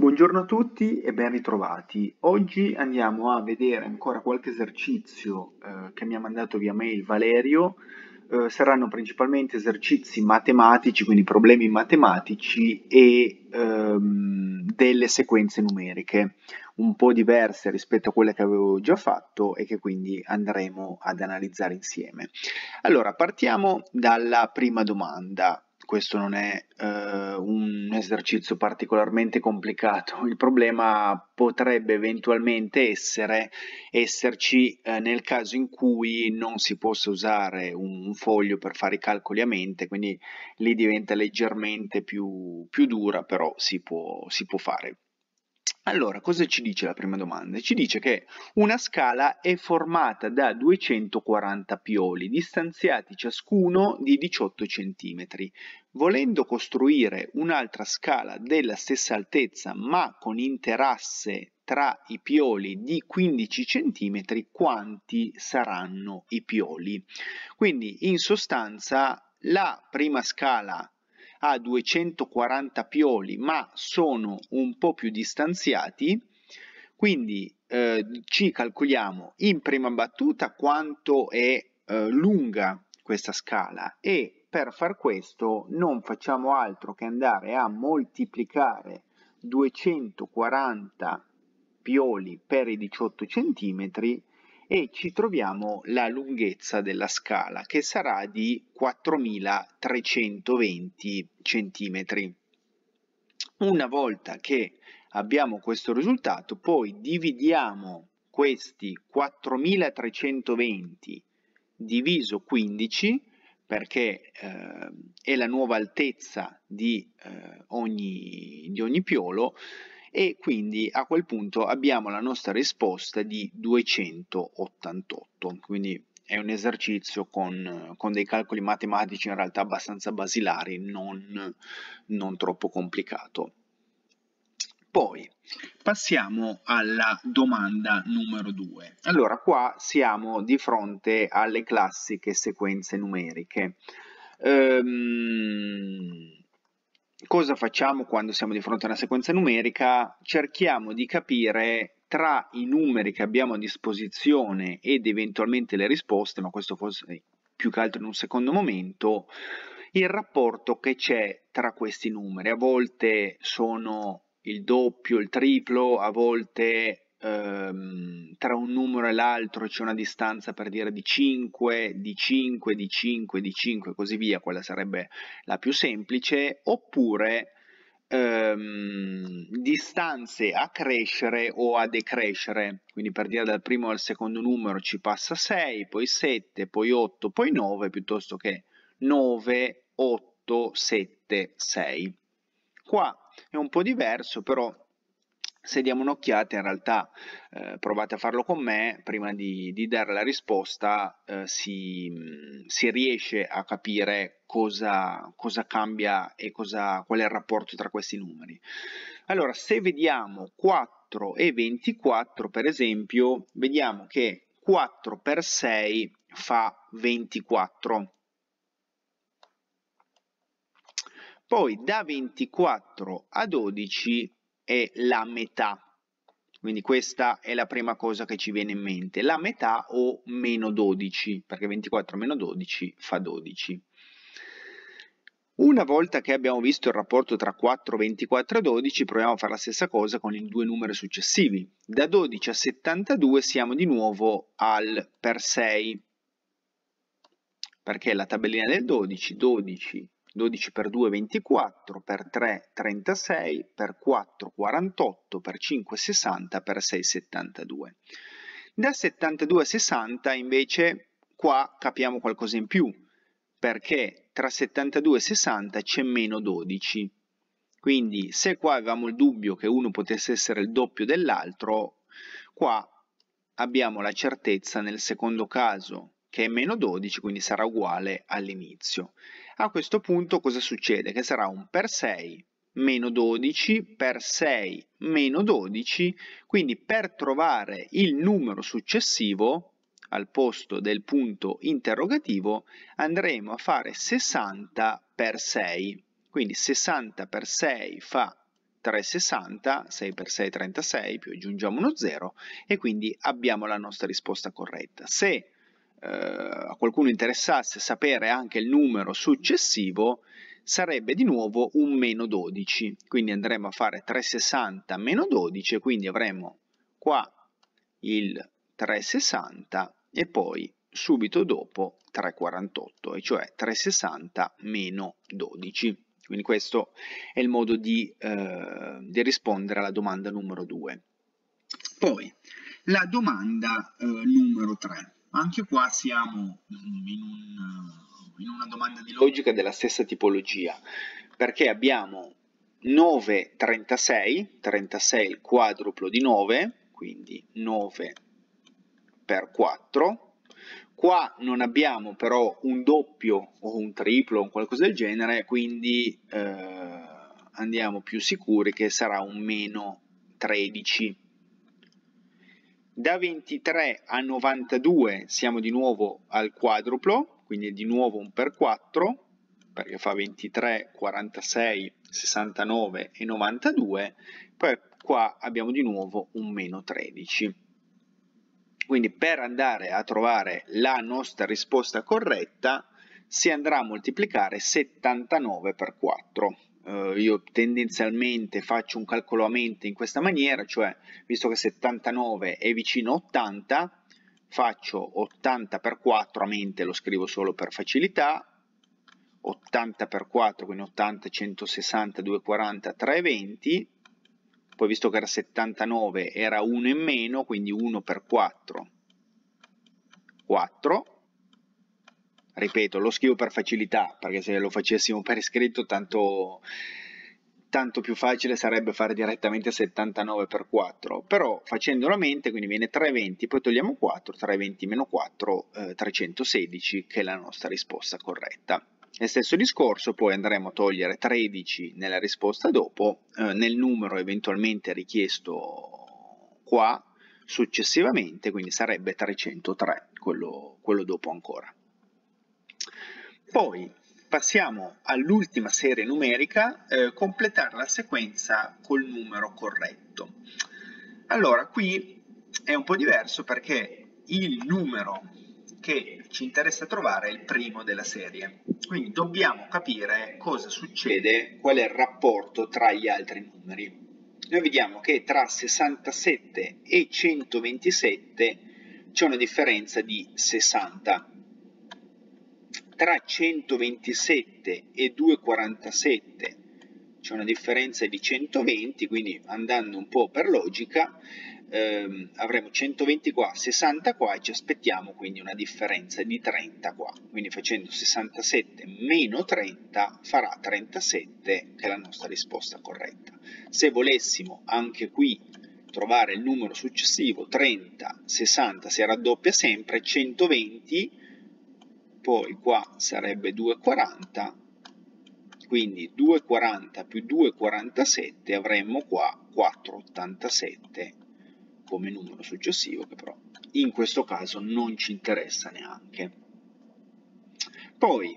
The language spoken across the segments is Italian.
Buongiorno a tutti e ben ritrovati. Oggi andiamo a vedere ancora qualche esercizio eh, che mi ha mandato via mail Valerio. Eh, saranno principalmente esercizi matematici, quindi problemi matematici e ehm, delle sequenze numeriche, un po' diverse rispetto a quelle che avevo già fatto e che quindi andremo ad analizzare insieme. Allora, partiamo dalla prima domanda questo non è eh, un esercizio particolarmente complicato, il problema potrebbe eventualmente essere, esserci eh, nel caso in cui non si possa usare un, un, foglio per fare i calcoli a mente, quindi lì diventa leggermente più, più dura, però si può, si può fare. Allora, cosa ci dice la prima domanda? Ci dice che una scala è formata da 240 pioli distanziati ciascuno di 18 cm. Volendo costruire un'altra scala della stessa altezza ma con interasse tra i pioli di 15 cm, quanti saranno i pioli? Quindi in sostanza la prima scala a 240 pioli, ma sono un po' più distanziati, quindi eh, ci calcoliamo in prima battuta quanto è eh, lunga questa scala e per far questo non facciamo altro che andare a moltiplicare 240 pioli per i 18 centimetri e ci troviamo la lunghezza della scala che sarà di 4320 cm. Una volta che abbiamo questo risultato poi dividiamo questi 4320 diviso 15 perché eh, è la nuova altezza di, eh, ogni, di ogni piolo e quindi a quel punto abbiamo la nostra risposta di 288, quindi è un esercizio con, con dei calcoli matematici in realtà abbastanza basilari, non, non troppo complicato. Poi passiamo alla domanda numero 2. Allora, qua siamo di fronte alle classiche sequenze numeriche. Ehm, cosa facciamo quando siamo di fronte a una sequenza numerica? Cerchiamo di capire tra i numeri che abbiamo a disposizione ed eventualmente le risposte, ma questo forse più che altro in un secondo momento, il rapporto che c'è tra questi numeri. A volte sono il doppio, il triplo, a volte ehm, tra un numero e l'altro c'è una distanza per dire di 5, di 5, di 5, di 5 e così via, quella sarebbe la più semplice, oppure ehm, distanze a crescere o a decrescere, quindi per dire dal primo al secondo numero ci passa 6, poi 7, poi 8, poi 9, piuttosto che 9, 8, 7, 6. Qua è un po' diverso, però se diamo un'occhiata in realtà eh, provate a farlo con me prima di, di dare la risposta eh, si, mm, si, riesce a capire cosa, cosa cambia e cosa, qual è il rapporto tra questi numeri allora se vediamo 4 e 24 per esempio vediamo che 4 per 6 fa 24 poi da 24 a 12 è la metà. Quindi questa è la prima cosa che ci viene in mente, la metà o meno 12, perché 24 meno 12 fa 12. Una volta che abbiamo visto il rapporto tra 4, 24 e 12, proviamo a fare la stessa cosa con i due numeri successivi. Da 12 a 72 siamo di nuovo al per 6, perché la tabellina del 12, 12 12 per 2 24, per 3 36, per 4 48, per 5 60, per 6 72. Da 72 a 60 invece qua capiamo qualcosa in più, perché tra 72 e 60 c'è meno 12. Quindi se qua avevamo il dubbio che uno potesse essere il doppio dell'altro, qua abbiamo la certezza nel secondo caso che è meno 12, quindi sarà uguale all'inizio. A questo punto cosa succede? Che sarà un per 6 meno 12 per 6 meno 12, quindi per trovare il numero successivo al posto del punto interrogativo andremo a fare 60 per 6, quindi 60 per 6 fa 360, 6 per 6 36, più aggiungiamo uno 0 e quindi abbiamo la nostra risposta corretta. Se eh, a qualcuno interessasse sapere anche il numero successivo, sarebbe di nuovo un meno 12. Quindi andremo a fare 360 meno 12 e quindi avremo qua il 360 e poi subito dopo 348, e cioè 360 meno 12. Quindi questo è il modo di, eh, di rispondere alla domanda numero 2. Poi la domanda eh, numero 3. Anche qua siamo mm, in, un, uh, in una domanda di logica della stessa tipologia, perché abbiamo 9, 36, 36 il quadruplo di 9, quindi 9 per 4. Qua non abbiamo però un doppio o un triplo o qualcosa del genere, quindi eh, andiamo più sicuri che sarà un meno 13. Da 23 a 92 siamo di nuovo al quadruplo, quindi di nuovo un per 4, perché fa 23, 46, 69 e 92, poi qua abbiamo di nuovo un meno 13. Quindi per andare a trovare la nostra risposta corretta si andrà a moltiplicare 79 per 4 eh, io tendenzialmente faccio un calcolo a mente in questa maniera, cioè visto che 79 è vicino a 80, faccio 80 per 4 a mente, lo scrivo solo per facilità, 80 per 4, quindi 80, 160, 240, 320, poi visto che era 79 era 1 in meno, quindi 1 per 4, 4, ripeto, lo scrivo per facilità, perché se lo facessimo per iscritto tanto, tanto più facile sarebbe fare direttamente 79 per 4, però facendolo a mente, quindi viene 320, poi togliamo 4, 320 meno 4, eh, 316, che è la nostra risposta corretta. E stesso discorso poi andremo a togliere 13 nella risposta dopo, eh, nel numero eventualmente richiesto qua, successivamente, quindi sarebbe 303, quello, quello dopo ancora. Poi passiamo all'ultima serie numerica, eh, completare la sequenza col numero corretto. Allora, qui è un po' diverso perché il numero che ci interessa trovare è il primo della serie. Quindi dobbiamo capire cosa succede, qual è il rapporto tra gli altri numeri. Noi vediamo che tra 67 e 127 c'è una differenza di 60 tra 127 e 247 c'è una differenza di 120, quindi andando un po' per logica, ehm, avremo 120 qua, 60 qua e ci aspettiamo quindi una differenza di 30 qua. Quindi facendo 67 meno 30 farà 37 che è la nostra risposta corretta. Se volessimo anche qui trovare il numero successivo, 30, 60 si raddoppia sempre, 120 poi qua sarebbe 2,40, quindi 2,40 più 2,47 avremmo qua 4,87 come numero successivo che però in questo caso non ci interessa neanche. Poi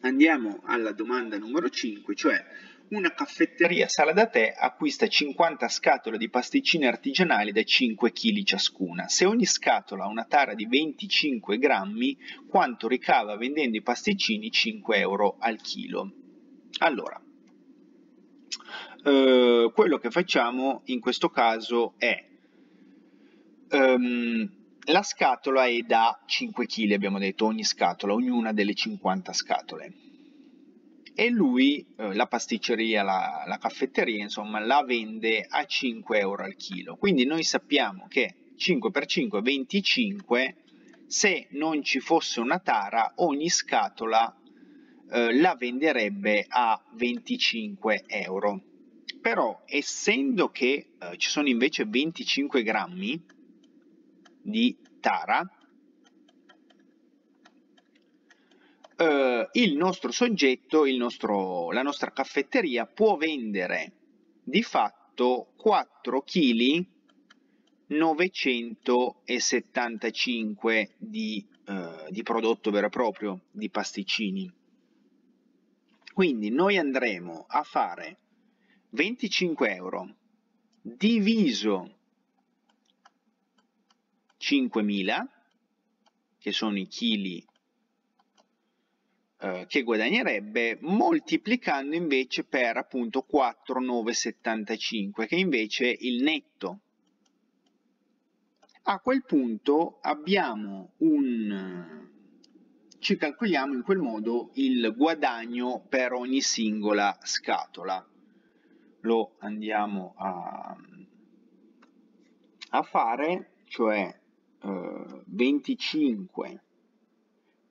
andiamo alla domanda numero 5, cioè una caffetteria sala da tè acquista 50 scatole di pasticcini artigianali da 5 kg ciascuna. Se ogni scatola ha una tara di 25 grammi, quanto ricava vendendo i pasticcini 5 euro al chilo. Allora, eh, quello che facciamo in questo caso è um, la scatola è da 5 kg, abbiamo detto ogni scatola, ognuna delle 50 scatole e lui eh, la pasticceria, la, la caffetteria, insomma, la vende a 5 euro al chilo. Quindi noi sappiamo che 5 per 5 è 25, se non ci fosse una tara ogni scatola eh, la venderebbe a 25 euro. Però essendo che eh, ci sono invece 25 grammi di tara, eh, il nostro soggetto, il nostro, la nostra caffetteria può vendere di fatto 4 kg 975 di, eh, di prodotto vero e proprio, di pasticcini. Quindi noi andremo a fare 25 euro diviso 5.000, che sono i chili eh, che guadagnerebbe moltiplicando invece per appunto 4975 che invece è il netto a quel punto abbiamo un ci calcoliamo in quel modo il guadagno per ogni singola scatola lo andiamo a, a fare cioè eh, 25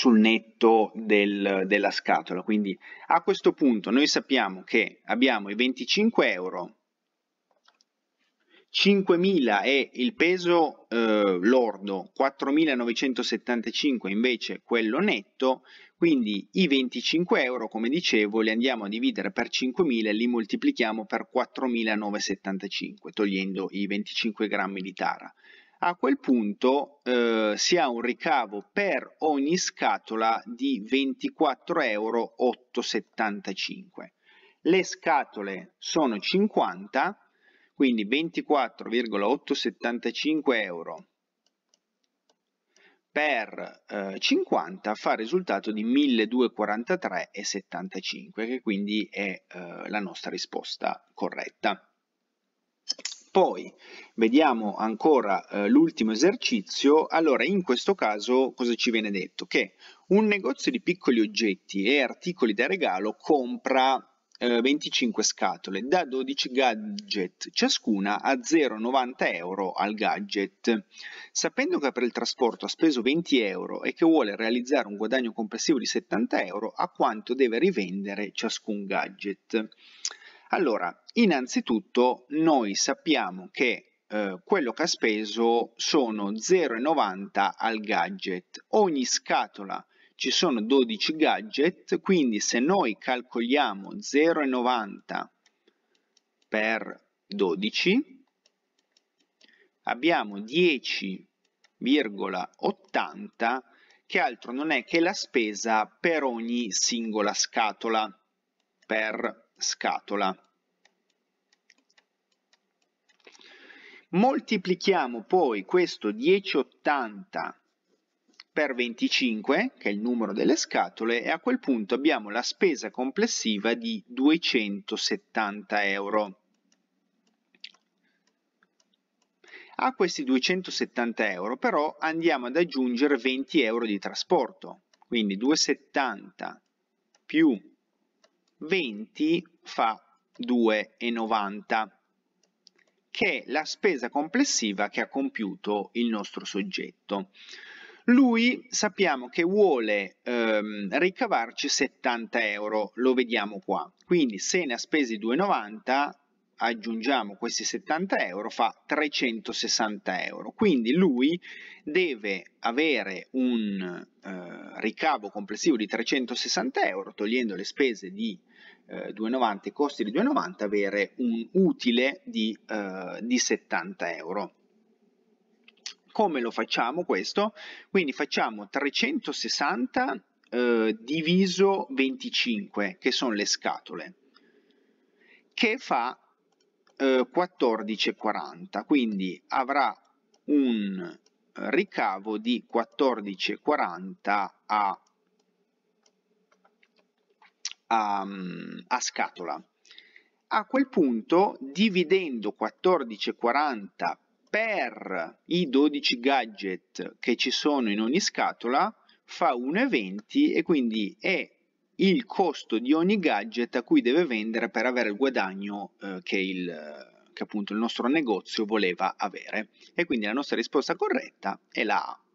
sul netto del, della scatola. Quindi a questo punto noi sappiamo che abbiamo i 25 euro, 5.000 è il peso eh, lordo, 4.975 invece quello netto, quindi i 25 euro come dicevo li andiamo a dividere per 5.000 e li moltiplichiamo per 4.975 togliendo i 25 grammi di tara a quel punto eh, si ha un ricavo per ogni scatola di 24,875 euro. Le scatole sono 50, quindi 24,875 euro per eh, 50 fa il risultato di 1243,75 che quindi è eh, la nostra risposta corretta. Poi vediamo ancora eh, l'ultimo esercizio, allora in questo caso cosa ci viene detto? Che un negozio di piccoli oggetti e articoli da regalo compra 25 eh, scatole da 12 gadget ciascuna a 0,90 euro al gadget. Sapendo che per il trasporto ha speso 20 euro e che vuole realizzare un guadagno complessivo di 70 euro, a quanto deve rivendere ciascun gadget. Allora, innanzitutto noi sappiamo che eh, quello che ha speso sono 0,90 al gadget. Ogni scatola ci sono 12 gadget, quindi se noi calcoliamo 0,90 per 12, abbiamo 10,80 che altro non è che la spesa per ogni singola scatola per 12 scatola. Moltiplichiamo poi questo 1080 per 25, che è il numero delle scatole, e a quel punto abbiamo la spesa complessiva di 270 euro. A questi 270 euro però andiamo ad aggiungere 20 euro di trasporto, quindi 270 più 20 fa 2,90 che è la spesa complessiva che ha compiuto il nostro soggetto. Lui sappiamo che vuole ehm, ricavarci 70 euro, lo vediamo qua. Quindi se ne ha spesi 2,90 aggiungiamo questi 70 euro fa 360 euro. Quindi lui deve avere un eh, ricavo complessivo di 360 euro togliendo le spese di eh, 2,90, i costi di 2,90, avere un utile di, eh, di 70 euro. Come lo facciamo questo? Quindi facciamo 360 eh, diviso 25, che sono le scatole, che fa 14,40, eh, quindi avrà un ricavo di 14,40 a a, a scatola. A quel punto, dividendo 14,40 per i 12 gadget che ci sono in ogni scatola, fa 1,20 e quindi è il costo di ogni gadget a cui deve vendere per avere il guadagno eh, che, il, che appunto il nostro negozio voleva avere. E quindi la nostra risposta corretta è la A.